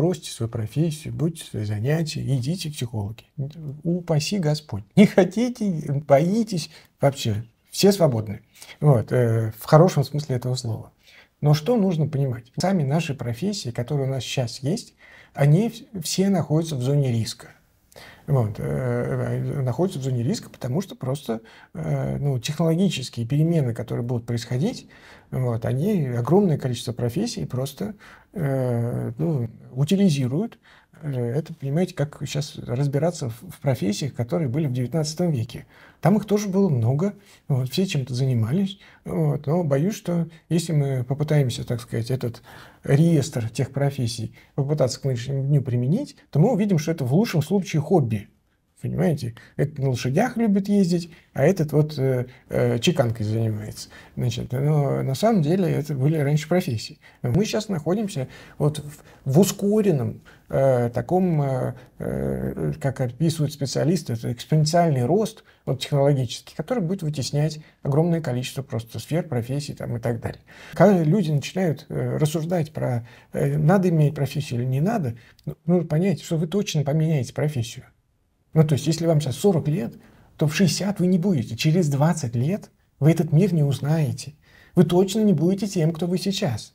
Росте свою профессию, будьте свои занятия, идите к психологу. Упаси Господь. Не хотите, боитесь, вообще все свободны. Вот, э, в хорошем смысле этого слова. Но что нужно понимать? Сами наши профессии, которые у нас сейчас есть, они все находятся в зоне риска вот, э, э, находится в зоне риска, потому что просто э, ну, технологические перемены, которые будут происходить, вот, они огромное количество профессий просто ну, утилизируют Э, это, понимаете, как сейчас разбираться в профессиях, которые были в XIX веке. Там их тоже было много, вот, все чем-то занимались, вот, но боюсь, что если мы попытаемся, так сказать, этот реестр тех профессий попытаться к нынешнему дню применить, то мы увидим, что это в лучшем случае хобби, Понимаете? Этот на лошадях любит ездить, а этот вот э, э, чеканкой занимается. Значит, но на самом деле это были раньше профессии. мы сейчас находимся вот в, в ускоренном э, таком, э, э, как описывают специалисты, это экспоненциальный рост вот, технологический, который будет вытеснять огромное количество просто сфер, профессий там, и так далее. Когда люди начинают э, рассуждать про э, надо иметь профессию или не надо, нужно ну, понять, что вы точно поменяете профессию. Ну, то есть, если вам сейчас 40 лет, то в 60 вы не будете. Через 20 лет вы этот мир не узнаете. Вы точно не будете тем, кто вы сейчас.